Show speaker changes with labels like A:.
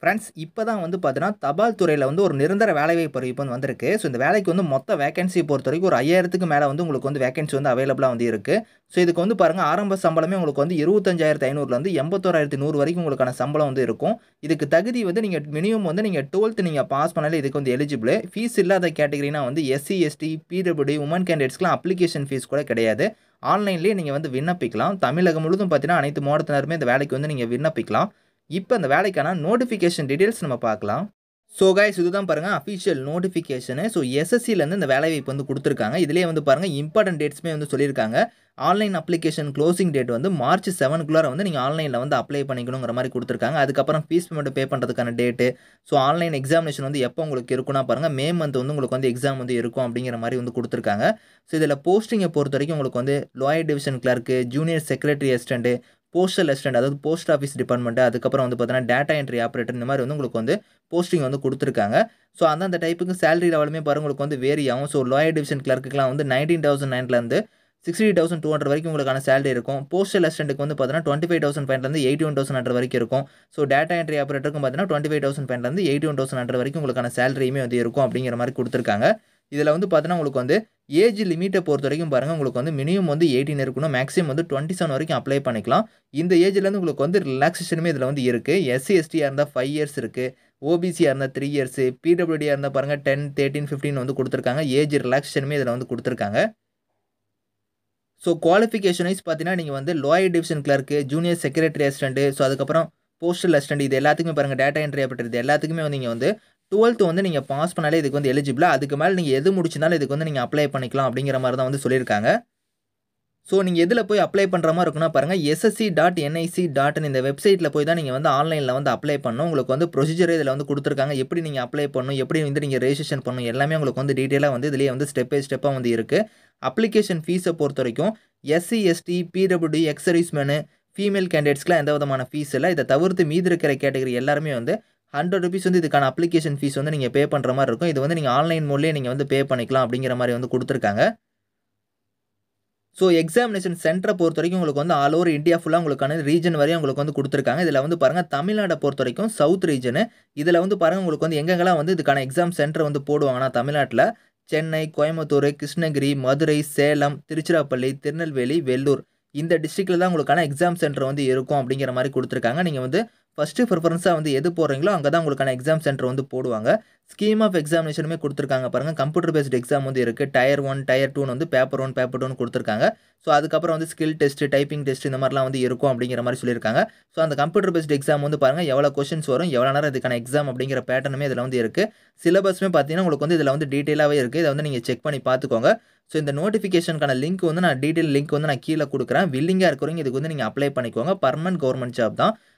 A: friends இப்போ தான் வந்து பார்த்தீங்கன்னா தபால் துறையில் வந்து ஒரு நிரந்தர வேலைவாய்ப்பு அறிவிப்பு வந்து வந்திருக்கு ஸோ இந்த வேலைக்கு வந்து மொத்த வேகன்சி பொறுத்த வரைக்கும் ஒரு ஐயாயிரத்துக்கு மேலே வந்து உங்களுக்கு வந்து வேகன்சி வந்து அவைலபிளாக வந்து இருக்குது ஸோ இதுக்கு வந்து பாருங்கள் ஆரம்ப சம்பளமே உங்களுக்கு வந்து இருபத்தஞ்சாயிரத்து ஐநூறுலேருந்து எண்பத்தோராயிரத்து நூறு வரைக்கும் உங்களுக்கான சம்பளம் வந்து இருக்கும் இதுக்கு தகுதி வந்து நீங்கள் மினிமம் வந்து நீங்கள் டுவெல்த்து நீங்கள் பாஸ் பண்ணாலே இதுக்கு வந்து எலிஜிபிள் ஃபீஸ் இல்லாத கேட்டகரினா வந்து எஸ்சி எஸ்டி பிடபிள்யூடி உமன் கேண்டிடேட்ஸ்க்குலாம் அப்ளிகேஷன் ஃபீஸ் கூட கிடையாது ஆன்லைன்லேயே நீங்கள் வந்து விண்ணப்பிக்கலாம் தமிழகம் முழுதும் பார்த்தீங்கன்னா அனைத்து மாவட்டத்தினருமே இந்த வேலைக்கு வந்து நீங்கள் விண்ணப்பிக்கலாம் இப்போ அந்த வேலைக்கான நோட்டிஃபிகேஷன் டீட்டெயில்ஸ் நம்ம பார்க்கலாம் ஸோ கைஸ் இதுதான் பாருங்கள் அஃபிஷியல் நோட்டிஃபிகேஷனு ஸோ எஸ்எஸ்சிலேருந்து இந்த வேலைவாய்ப்பு வந்து கொடுத்துருக்காங்க இதிலே வந்து பாருங்கள் இம்பார்ட்டன்ட் டேட்ஸ்மே வந்து சொல்லியிருக்காங்க ஆன்லைன் அப்ளிகேஷன் க்ளோசிங் டேட் வந்து மார்ச் செவனுக்குள்ளார வந்து நீங்கள் ஆன்லைனில் வந்து அப்ளை பண்ணிக்கணுங்கிற மாதிரி கொடுத்துருக்காங்க அதுக்கப்புறம் ஃபீஸ் பேமெண்ட் பே பண்ணுறதுக்கான டேட்டு ஸோ ஆன்லைன் எக்ஸாமினேஷன் வந்து எப்போ உங்களுக்கு இருக்குன்னா பாருங்கள் மே மந்த் வந்து உங்களுக்கு வந்து எக்ஸாம் வந்து இருக்கும் அப்படிங்கிற மாதிரி வந்து கொடுத்துருக்காங்க ஸோ இதில் போஸ்டிங்கை பொறுத்த வரைக்கும் உங்களுக்கு வந்து lower division clerk junior secretary assistant postal assistant அதாவது போஸ்ட் ஆஃபீஸ் டிபார்ட்மெண்ட் அதுக்கப்புறம் வந்து பார்த்தீங்கன்னா டேட்டா என்ட்ரி ஆப்ரேட்டர் இந்த மாதிரி வந்து உங்களுக்கு வந்து போஸ்டிங் வந்து கொடுத்துருக்காங்க ஸோ அந்தந்த டைப்புக்கு சேலரி லெவலுமே பாருங்க உங்களுக்கு வந்து வேரி ஆகும் ஸோ லோயர் டிவிஷன் கிளர்க்குலாம் வந்து நைன்டீன் தௌசண்ட் நைன்லேருந்து சிக்ஸ்டி தௌசண்ட் டூ ஹண்ட்ரட் வரைக்கும் உங்களுக்கான சேலரி இருக்கும் போஸ்டல் அசிஸ்டன்ட்டுக்கு வந்து பார்த்தீங்கன்னா டுவெண்ட்டி ஃபைவ் தௌசண்ட் ஃபைவ்லேருந்து எயிட்டி ஒன் தௌசண்ட் ஹண்ட்ரட் வரைக்கும் இருக்கும் ஸோ டேட்டா என்ட்ரி ஆப்ரேட்டருக்கும் பார்த்தீங்கன்னா டுவெண்ட்டி ஃபைவ் தௌசண்ட் ஃபைவ்லேருந்து எயிட்டி ஒன் தௌசண்ட் ஹண்ட்ரட் வரைக்கும் உங்களுக்கான சேலரியுமே வந்து இருக்கும் அப்படிங்கிற மாதிரி கொடுத்துருக்காங்க இதில் வந்து பார்த்தீங்கன்னா உங்களுக்கு வந்து ஏஜ் லிமிட்டை பொறுத்த வரைக்கும் பாருங்கள் உங்களுக்கு வந்து மினிமம் வந்து எயிட்டீன் இருக்கணும் மேக்ஸிமம் வந்து டுவெண்ட்டி செவன் வரைக்கும் அப்ளை பண்ணிக்கலாம் இந்த ஏஜ்லேருந்து உங்களுக்கு வந்து ரிலாக்ஸேஷனுமே இதில் வந்து இருக்குது எஸ்சி எஸ்டியாக இருந்தால் ஃபைவ் இயர்ஸ் இருக்குது ஓபிசியாக இருந்தால் த்ரீ இயர்ஸ் பிடபிள்யூடியாக இருந்தால் பாருங்கள் டென் தேர்ட்டின் ஃபிஃப்டின் வந்து கொடுத்துருக்காங்க ஏஜ் ரிலாக்ஸேஷனுமே இதில் வந்து கொடுத்துருக்காங்க ஸோ குவாலிஃபிகேஷன் வைஸ் பார்த்தீங்கன்னா நீங்கள் வந்து lower division clerk junior secretary assistant so அதுக்கப்புறம் போஸ்டல் அசிஸ்டன்ட் இது எல்லாத்துக்குமே பாருங்கள் டேட்டா என்ட்ரி அப்படி இது எல்லாத்துக்குமே வந்து நீங்கள் வந்து டுவெல்த்து வந்து நீங்கள் பாஸ் பண்ணாலே இதுக்கு வந்து எலிஜிபிளாக அதுக்கு மேலே நீங்கள் எது முடிச்சிருந்தாலும் இதுக்கு வந்து நீங்கள் அப்ளை பண்ணிக்கலாம் அப்படிங்கிற மாதிரி தான் வந்து சொல்லியிருக்காங்க ஸோ நீங்கள் எதில் போய் அப்ளை பண்ணுற மாதிரி இருக்குன்னா பாருங்கள் எஸ்எஸ்சி டாட் என்ஐசி டாட்னு இந்த வெப்சைட்டில் போய் தான் நீங்கள் வந்து ஆன்லைனில் வந்து அப்ளை பண்ணணும் உங்களுக்கு வந்து ப்ரொசீஜர் இதில் வந்து கொடுத்துருக்காங்க எப்படி நீங்கள் அப்ளை பண்ணணும் எப்படி வந்து நீங்கள் ரெஜிஸ்ட்ரேஷன் பண்ணணும் எல்லாமே உங்களுக்கு வந்து டீட்டெயிலாக வந்து இதிலேயே வந்து ஸ்டெப் பை ஸ்டெப்பாக வந்து இருக்குது அப்ளிகேஷன் ஃபீஸை பொறுத்த வரைக்கும் SC ST PWD ex serviceman female கேண்டிடேட்ஸ்க்குலாம் எந்த விதமான ஃபீஸ் இல்லை இதை தவிர்த்து மீதி இருக்கிற கேட்டகரி எல்லாருமே வந்து ஹண்ட்ரட் ருபீஸ் வந்து இதுக்கான அப்ளிகேஷன் ஃபீஸ் வந்து நீங்கள் பே பண்ணுற மாதிரி இருக்கும் இது வந்து நீங்கள் ஆன்லைன் மூலியே நீங்கள் வந்து பே பண்ணிக்கலாம் அப்படிங்கிற மாதிரி வந்து கொடுத்துருக்காங்க ஸோ எக்ஸாமினேஷன் சென்டரை பொறுத்த வரைக்கும் உங்களுக்கு வந்து ஆல் ஓவர் இந்தியா ஃபுல்லாக உங்களுக்கான ரீஜன் வரையும் உங்களுக்கு வந்து கொடுத்துருக்காங்க இதில் வந்து பாருங்கள் தமிழ்நாடை பொறுத்த வரைக்கும் சவுத் ரீஜனு இதில் வந்து பாருங்கள் உங்களுக்கு வந்து எங்கெங்கெல்லாம் வந்து இதுக்கான எக்ஸாம் சென்டர் வந்து போடுவாங்கன்னா தமிழ்நாட்டில் சென்னை கோயம்புத்தூர் கிருஷ்ணகிரி மதுரை சேலம் திருச்சிராப்பள்ளி திருநெல்வேலி வெள்ளூர் இந்த டிஸ்ட்ரிக்டில் தான் உங்களுக்கான எக்ஸாம் சென்டர் வந்து இருக்கும் அப்படிங்கிற மாதிரி கொடுத்துருக்காங்க நீங்கள் வந்து ஃபஸ்ட்டு ப்ரிஃபரன்ஸாக வந்து எது போடுறீங்களோ அங்கே தான் உங்களுக்கான எக்ஸாம் சென்டர் வந்து போடுவாங்க ஸ்கீம் ஆஃப் எக்ஸாமினேஷனுமே கொடுத்துருக்காங்க பாருங்கள் கம்ப்யூட்டர் பேஸ்ட் எக்ஸாம் வந்து இருக்குது டயர் ஒன் டயர் டூன்னு வந்து பேப்பர் ஒன் பேப்பர் டூன் கொடுத்துருக்காங்க ஸோ அதுக்கப்புறம் வந்து ஸ்கில் டெஸ்ட்டு டைப்பிங் டெஸ்ட் இந்த மாதிரிலாம் வந்து இருக்கும் அப்படிங்கிற மாதிரி சொல்லியிருக்காங்க ஸோ அந்த கம்ப்யூட்டர் பேஸ்ட் எக்ஸாம் வந்து பாருங்கள் எவ்வளோ கொஷின்ஸ் வரும் எவ்வளோ நேரம் இதுக்கான எக்ஸாம் அப்படிங்கிற பேட்டர்னுமே இதில் வந்து இருக்குது சிலபஸ்மே பார்த்தீங்கன்னா உங்களுக்கு வந்து இதில் வந்து டீட்டெயிலாகவே இருக்குது இதை வந்து நீங்கள் செக் பண்ணி பார்த்துக்கோங்க ஸோ இந்த நோட்டிஃபிகேஷனுக்கான லிங்க் வந்து நான் டீட்டெயில் லிங்க் வந்து நான் கீழே கொடுக்குறேன் வில்லிங்காக இருக்கிறவங்க இதுக்கு வந்து நீங்கள் அப்ளை பண்ணிக்கோங்க பர்மனன்ட் கவர்மெண்ட் ஜாப் தான்